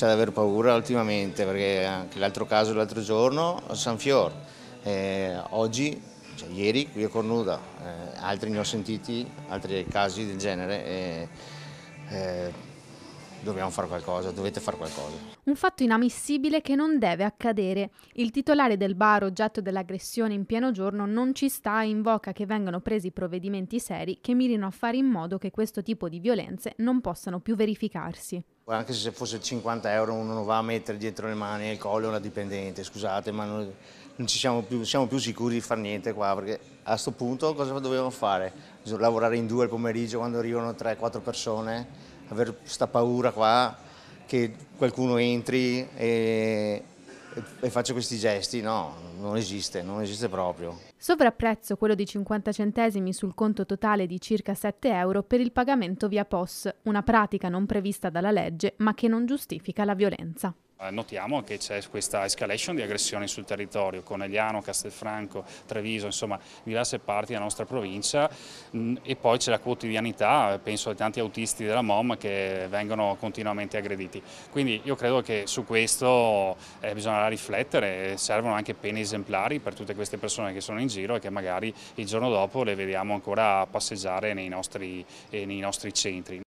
c'è da aver paura ultimamente perché anche l'altro caso l'altro giorno a San Fior, eh, oggi, cioè ieri qui a Cornuda, eh, altri ne ho sentiti, altri casi del genere. Eh, eh dobbiamo fare qualcosa, dovete fare qualcosa. Un fatto inammissibile che non deve accadere. Il titolare del bar oggetto dell'aggressione in pieno giorno non ci sta e invoca che vengano presi provvedimenti seri che mirino a fare in modo che questo tipo di violenze non possano più verificarsi. Anche se fosse 50 euro uno non va a mettere dietro le mani e il collo una dipendente, scusate, ma non, non ci siamo più, siamo più sicuri di far niente qua, perché a questo punto cosa dovevamo fare? Lavorare in due al pomeriggio quando arrivano 3-4 persone? avere questa paura qua che qualcuno entri e, e faccio questi gesti, no, non esiste, non esiste proprio. Sovrapprezzo quello di 50 centesimi sul conto totale di circa 7 euro per il pagamento via POS, una pratica non prevista dalla legge ma che non giustifica la violenza. Eh, notiamo che c'è questa escalation di aggressioni sul territorio, Conegliano, Castelfranco, Treviso, insomma diverse parti della nostra provincia mm, e poi c'è la quotidianità, penso ai tanti autisti della MOM che vengono continuamente aggrediti. Quindi io credo che su questo eh, bisognerà riflettere, servono anche pene esemplari per tutte queste persone che sono in giro e che magari il giorno dopo le vediamo ancora passeggiare nei nostri, eh, nei nostri centri.